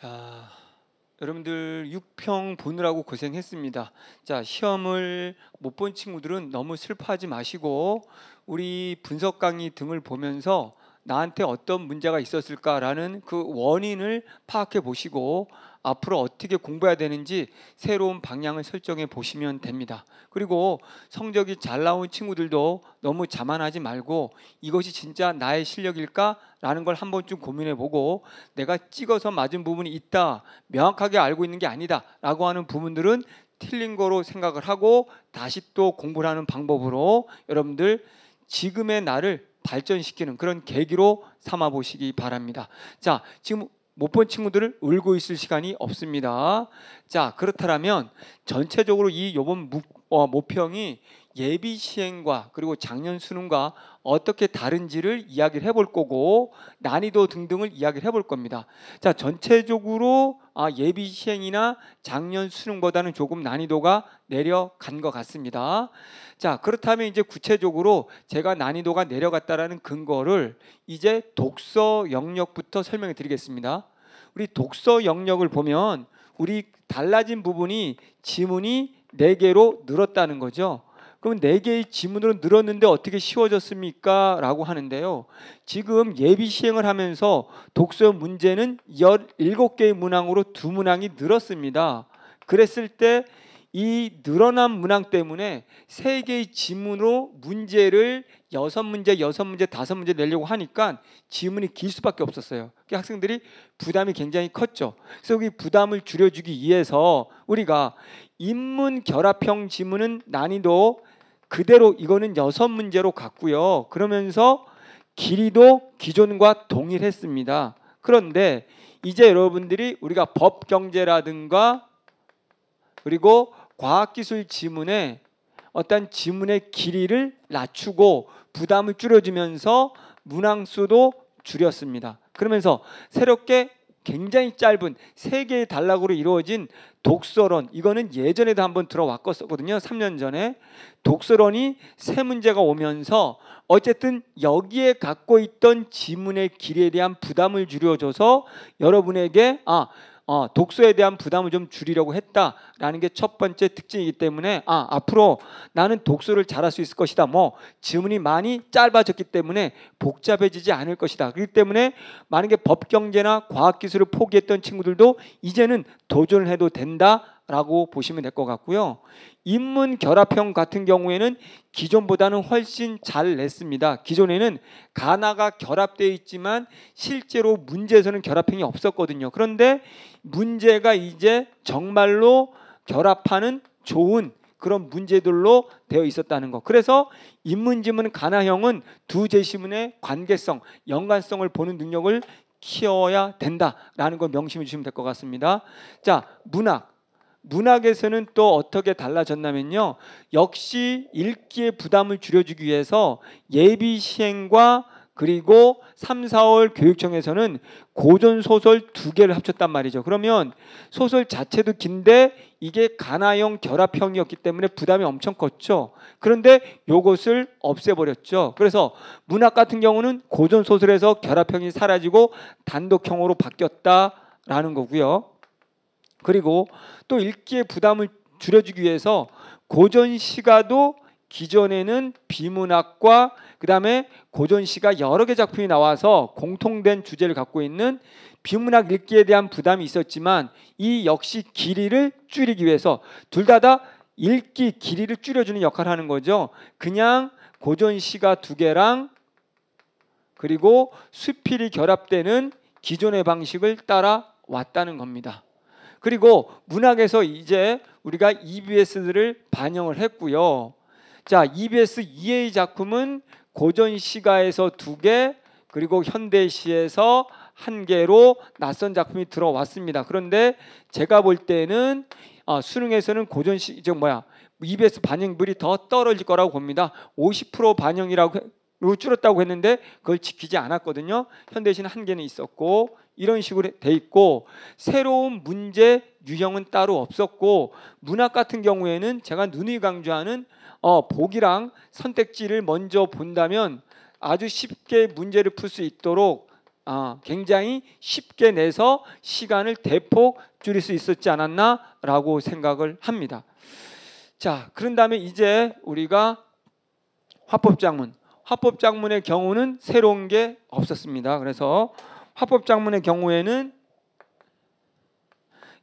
자, 여러분들 6평 보느라고 고생했습니다. 자, 시험을 못 본 친구들은 너무 슬퍼하지 마시고 우리 분석 강의 등을 보면서 나한테 어떤 문제가 있었을까라는 그 원인을 파악해 보시고 앞으로 어떻게 공부해야 되는지 새로운 방향을 설정해 보시면 됩니다. 그리고 성적이 잘 나온 친구들도 너무 자만하지 말고 이것이 진짜 나의 실력일까라는 걸 한 번쯤 고민해 보고 내가 찍어서 맞은 부분이 있다. 명확하게 알고 있는 게 아니다라고 하는 부분들은 틀린 거로 생각을 하고 다시 또 공부를 하는 방법으로 여러분들 지금의 나를 발전시키는 그런 계기로 삼아 보시기 바랍니다. 자, 지금 못본 친구들을 울고 있을 시간이 없습니다. 자, 그렇다면 전체적으로 이 요번 어, 모평이 예비 시행과 그리고 작년 수능과 어떻게 다른지를 이야기를 해볼 거고 난이도 등등을 이야기를 해볼 겁니다. 자 전체적으로 아, 예비 시행이나 작년 수능보다는 조금 난이도가 내려간 것 같습니다. 자 그렇다면 이제 구체적으로 제가 난이도가 내려갔다라는 근거를 이제 독서 영역부터 설명해 드리겠습니다. 우리 독서 영역을 보면 우리 달라진 부분이 지문이 네 개로 늘었다는 거죠. 그럼 네 개의 지문으로 늘었는데 어떻게 쉬워졌습니까? 라고 하는데요. 지금 예비 시행을 하면서 독서 문제는 17개의 문항으로 두 문항이 늘었습니다. 그랬을 때이 늘어난 문항 때문에 세 개의 지문으로 문제를 여섯 문제, 여섯 문제, 다섯 문제 내려고 하니까 지문이 길 수밖에 없었어요. 그러니까 학생들이 부담이 굉장히 컸죠. 그래서 이 부담을 줄여주기 위해서 우리가 인문 결합형 지문은 난이도 그대로 이거는 여섯 문제로 갔고요. 그러면서 길이도 기존과 동일했습니다. 그런데 이제 여러분들이 우리가 법 경제라든가 그리고 과학기술 지문에 어떤 지문의 길이를 낮추고 부담을 줄여주면서 문항수도 줄였습니다. 그러면서 새롭게 굉장히 짧은 세 개의 단락으로 이루어진 독서론 이거는 예전에도 한번 들어왔었거든요. 3년 전에 독서론이 세 문제가 오면서 어쨌든 여기에 갖고 있던 지문의 길이에 대한 부담을 줄여줘서 여러분에게 아 어, 독서에 대한 부담을 좀 줄이려고 했다라는 게 첫 번째 특징이기 때문에 아 앞으로 나는 독서를 잘할 수 있을 것이다. 뭐 지문이 많이 짧아졌기 때문에 복잡해지지 않을 것이다. 그렇기 때문에 만약에 법경제나 과학기술을 포기했던 친구들도 이제는 도전을 해도 된다. 라고 보시면 될 것 같고요. 인문 결합형 같은 경우에는 기존보다는 훨씬 잘 냈습니다. 기존에는 가나가 결합되어 있지만 실제로 문제에서는 결합형이 없었거든요. 그런데 문제가 이제 정말로 결합하는 좋은 그런 문제들로 되어 있었다는 것. 그래서 인문지문 가나형은 두 제시문의 관계성, 연관성을 보는 능력을 키워야 된다라는 걸 명심해 주시면 될 것 같습니다. 자, 문학 문학에서는 또 어떻게 달라졌냐면요. 역시 읽기의 부담을 줄여주기 위해서 예비 시행과 그리고 3, 4월 교육청에서는 고전 소설 두 개를 합쳤단 말이죠. 그러면 소설 자체도 긴데 이게 가나형 결합형이었기 때문에 부담이 엄청 컸죠. 그런데 요것을 없애버렸죠. 그래서 문학 같은 경우는 고전 소설에서 결합형이 사라지고 단독형으로 바뀌었다라는 거고요. 그리고 또 읽기의 부담을 줄여주기 위해서 고전 시가도 기존에는 비문학과 그다음에 고전 시가 여러 개 작품이 나와서 공통된 주제를 갖고 있는 비문학 읽기에 대한 부담이 있었지만 이 역시 길이를 줄이기 위해서 둘 다다 읽기 길이를 줄여주는 역할을 하는 거죠. 그냥 고전 시가 두 개랑 그리고 수필이 결합되는 기존의 방식을 따라 왔다는 겁니다. 그리고 문학에서 이제 우리가 EBS들을 반영을 했고요. 자, EBS EA 작품은 고전 시가에서 두 개, 그리고 현대시에서 한 개로 낯선 작품이 들어왔습니다. 그런데 제가 볼 때는 아, 수능에서는 고전 시, 즉 뭐야, EBS 반영률이 더 떨어질 거라고 봅니다. 50% 반영이라고 줄었다고 했는데 그걸 지키지 않았거든요. 현대시는 한 개는 있었고 이런 식으로 돼 있고 새로운 문제 유형은 따로 없었고 문학 같은 경우에는 제가 눈이 강조하는 어, 복이랑 선택지를 먼저 본다면 아주 쉽게 문제를 풀 수 있도록 어, 굉장히 쉽게 내서 시간을 대폭 줄일 수 있었지 않았나라고 생각을 합니다. 자, 그런 다음에 이제 우리가 화법작문화법작문의 경우는 새로운 게 없었습니다. 그래서 화법 작문의 경우에는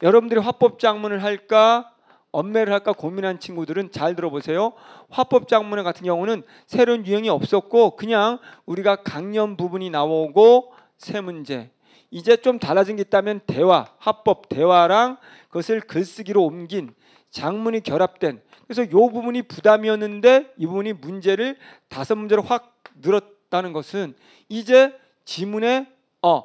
여러분들이 화법 작문을 할까 엄매를 할까 고민한 친구들은 잘 들어보세요. 화법 작문회 같은 경우는 새로운 유형이 없었고 그냥 우리가 강연 부분이 나오고 세 문제. 이제 좀 달라진 게 있다면 대화, 화법 대화랑 그것을 글쓰기로 옮긴 작문이 결합된. 그래서 요 부분이 부담이었는데 이 부분이 문제를 다섯 문제로 확 늘었다는 것은 이제 지문의 어,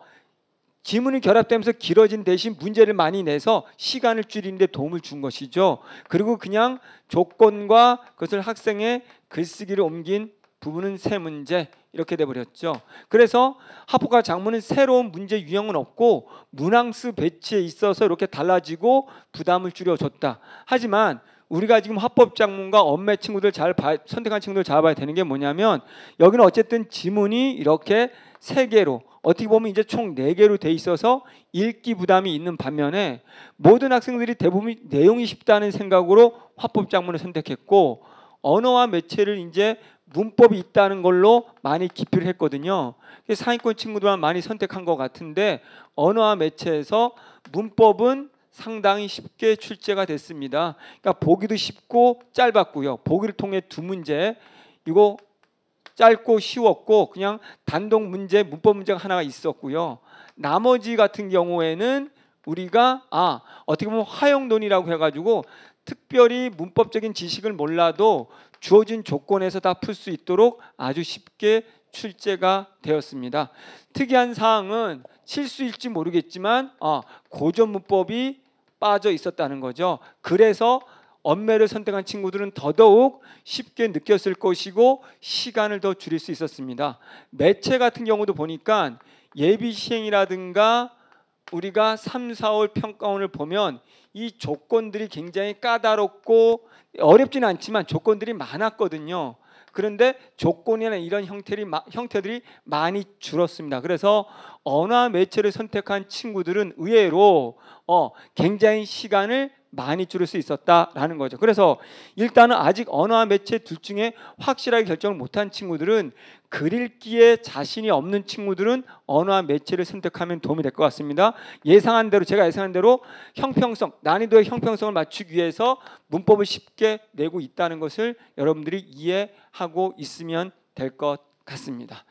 지문이 결합되면서 길어진 대신 문제를 많이 내서 시간을 줄이는데 도움을 준 것이죠. 그리고 그냥 조건과 그것을 학생의 글쓰기를 옮긴 부분은 세 문제 이렇게 돼버렸죠. 그래서 하포가 장문은 새로운 문제 유형은 없고 문항수 배치에 있어서 이렇게 달라지고 부담을 줄여줬다. 하지만 우리가 지금 합법 장문과 엄매 친구들 잘 봐, 선택한 친구들 잡아야 되는 게 뭐냐면 여기는 어쨌든 지문이 이렇게 세 개로 어떻게 보면 이제 총 4개로 돼 있어서 읽기 부담이 있는 반면에 모든 학생들이 대부분 내용이 쉽다는 생각으로 화법 작문을 선택했고 언어와 매체를 이제 문법이 있다는 걸로 많이 기표를 했거든요. 상위권 친구들만 많이 선택한 것 같은데 언어와 매체에서 문법은 상당히 쉽게 출제가 됐습니다. 그러니까 보기도 쉽고 짧았고요. 보기를 통해 두 문제 이거 짧고 쉬웠고 그냥 단독 문제, 문법 문제가 하나가 있었고요. 나머지 같은 경우에는 우리가 아 어떻게 보면 화용론이라고 해가지고 특별히 문법적인 지식을 몰라도 주어진 조건에서 다 풀 수 있도록 아주 쉽게 출제가 되었습니다. 특이한 사항은 실수일지 모르겠지만 어, 고전 문법이 빠져 있었다는 거죠. 그래서 엄매를 선택한 친구들은 더더욱 쉽게 느꼈을 것이고 시간을 더 줄일 수 있었습니다. 매체 같은 경우도 보니까 예비 시행이라든가 우리가 3, 4월 평가원을 보면 이 조건들이 굉장히 까다롭고 어렵지 않지만 조건들이 많았거든요. 그런데 조건이나 이런 형태들이, 형태들이 많이 줄었습니다. 그래서 언어 매체를 선택한 친구들은 의외로 어, 굉장히 시간을 많이 줄을수 있었다라는 거죠. 그래서 일단은 아직 언어와 매체 둘 중에 확실하게 결정을 못한 친구들은 글 읽기에 자신이 없는 친구들은 언어와 매체를 선택하면 도움이 될 것 같습니다. 예상한 대로 제가 예상한 대로 형평성 난이도의 형평성을 맞추기 위해서 문법을 쉽게 내고 있다는 것을 여러분들이 이해하고 있으면 될 것 같습니다.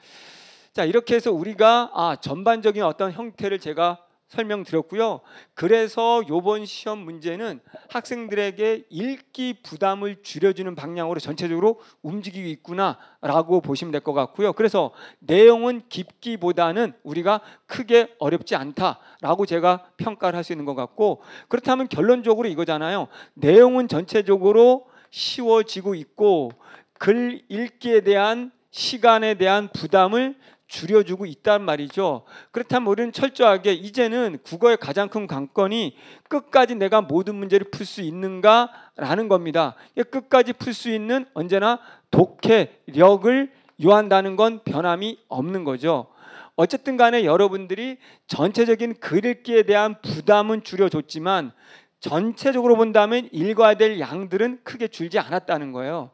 자 이렇게 해서 우리가 아 전반적인 어떤 형태를 제가 설명드렸고요. 그래서 요번 시험 문제는 학생들에게 읽기 부담을 줄여주는 방향으로 전체적으로 움직이고 있구나라고 보시면 될 것 같고요. 그래서 내용은 깊기보다는 우리가 크게 어렵지 않다라고 제가 평가를 할 수 있는 것 같고 그렇다면 결론적으로 이거잖아요. 내용은 전체적으로 쉬워지고 있고 글 읽기에 대한 시간에 대한 부담을 줄여주고 있단 말이죠. 그렇다면 우리는 철저하게 이제는 국어의 가장 큰 관건이 끝까지 내가 모든 문제를 풀 수 있는가라는 겁니다. 끝까지 풀 수 있는 언제나 독해력을 요한다는 건 변함이 없는 거죠. 어쨌든 간에 여러분들이 전체적인 글읽기에 대한 부담은 줄여줬지만 전체적으로 본다면 읽어야 될 양들은 크게 줄지 않았다는 거예요.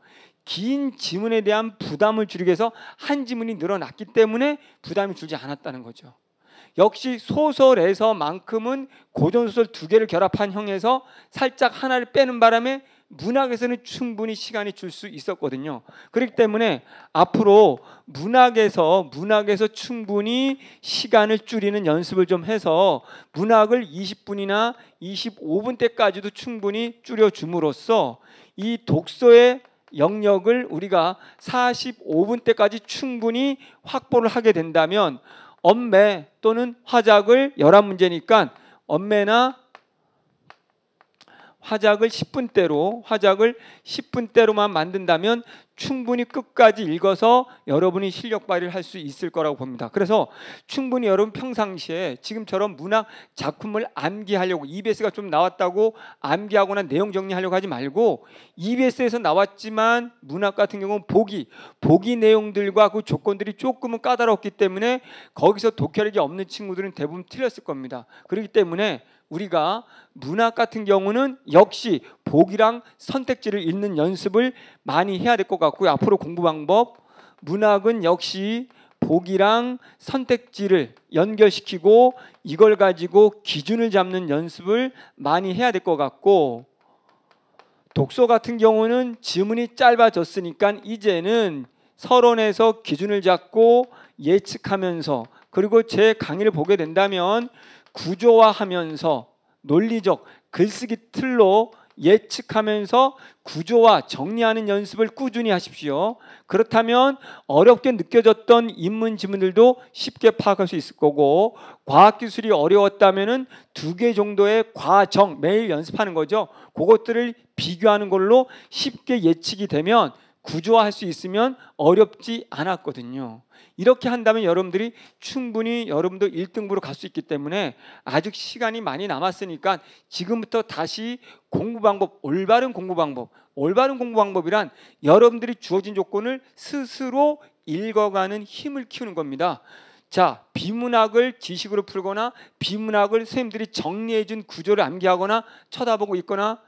긴 지문에 대한 부담을 줄이기 위해서 한 지문이 늘어났기 때문에 부담이 줄지 않았다는 거죠. 역시 소설에서만큼은 고전소설 두 개를 결합한 형에서 살짝 하나를 빼는 바람에 문학에서는 충분히 시간이 줄 수 있었거든요. 그렇기 때문에 앞으로 문학에서 문학에서 충분히 시간을 줄이는 연습을 좀 해서 문학을 20분이나 25분 때까지도 충분히 줄여 줌으로써 이 독서의 영역을 우리가 45분 때까지 충분히 확보를 하게 된다면 엄매 또는 화작을 열한 문제니까 엄매나 화작을 10분대로 화작을 10분대로만 만든다면 충분히 끝까지 읽어서 여러분이 실력 발휘를 할 수 있을 거라고 봅니다. 그래서 충분히 여러분 평상시에 지금처럼 문학 작품을 암기하려고 EBS가 좀 나왔다고 암기하거나 내용 정리하려고 하지 말고 EBS에서 나왔지만 문학 같은 경우는 보기 보기 내용들과 그 조건들이 조금은 까다롭기 때문에 거기서 독해력이 없는 친구들은 대부분 틀렸을 겁니다. 그렇기 때문에 우리가 문학 같은 경우는 역시 보기랑 선택지를 읽는 연습을 많이 해야 될 것 같고요. 앞으로 공부 방법 문학은 역시 보기랑 선택지를 연결시키고 이걸 가지고 기준을 잡는 연습을 많이 해야 될 것 같고 독서 같은 경우는 지문이 짧아졌으니까 이제는 서론에서 기준을 잡고 예측하면서 그리고 제 강의를 보게 된다면 구조화하면서 논리적 글쓰기 틀로 예측하면서 구조와 정리하는 연습을 꾸준히 하십시오. 그렇다면 어렵게 느껴졌던 입문 지문들도 쉽게 파악할 수 있을 거고 과학 기술이 어려웠다면두 개 정도의 과정 매일 연습하는 거죠. 그것들을 비교하는 걸로 쉽게 예측이 되면 구조화할 수 있으면 어렵지 않았거든요. 이렇게 한다면 여러분들이 충분히 여러분도 1등부로 갈 수 있기 때문에 아직 시간이 많이 남았으니까 지금부터 다시 공부 방법, 올바른 공부 방법, 올바른 공부 방법이란 여러분들이 주어진 조건을 스스로 읽어가는 힘을 키우는 겁니다. 자, 비문학을 지식으로 풀거나 비문학을 선생님들이 정리해준 구조를 암기하거나 쳐다보고 있거나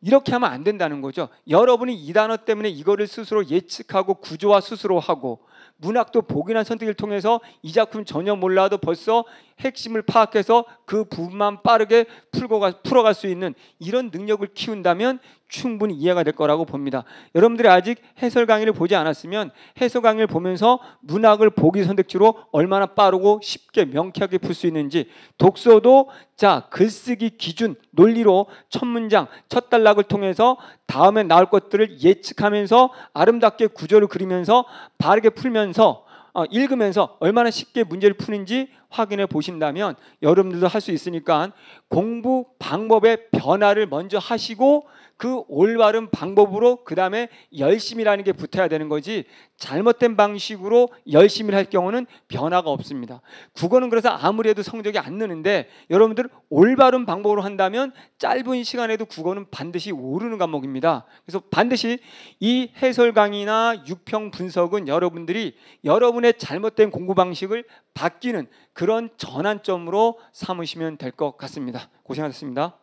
이렇게 하면 안 된다는 거죠. 여러분이 이 단어 때문에 이거를 스스로 예측하고 구조화 스스로 하고 문학도 복이나 선택을 통해서 이 작품 전혀 몰라도 벌써 핵심을 파악해서 그 부분만 빠르게 풀고가, 풀어갈 수 있는 이런 능력을 키운다면 충분히 이해가 될 거라고 봅니다. 여러분들이 아직 해설 강의를 보지 않았으면 해설 강의를 보면서 문학을 보기 선택지로 얼마나 빠르고 쉽게 명쾌하게 풀 수 있는지 독서도 자 글쓰기 기준 논리로 첫 문장 첫 단락을 통해서 다음에 나올 것들을 예측하면서 아름답게 구조를 그리면서 바르게 풀면서 어, 읽으면서 얼마나 쉽게 문제를 푸는지 확인해 보신다면 여러분들도 할 수 있으니까 공부 방법의 변화를 먼저 하시고 그 올바른 방법으로 그 다음에 열심이라는 게 붙어야 되는 거지 잘못된 방식으로 열심히 할 경우는 변화가 없습니다. 국어는 그래서 아무래도 성적이 안 느는데 여러분들 올바른 방법으로 한다면 짧은 시간에도 국어는 반드시 오르는 과목입니다. 그래서 반드시 이 해설 강의나 육평 분석은 여러분들이 여러분의 잘못된 공부 방식을 바뀌는 그런 전환점으로 삼으시면 될 것 같습니다. 고생하셨습니다.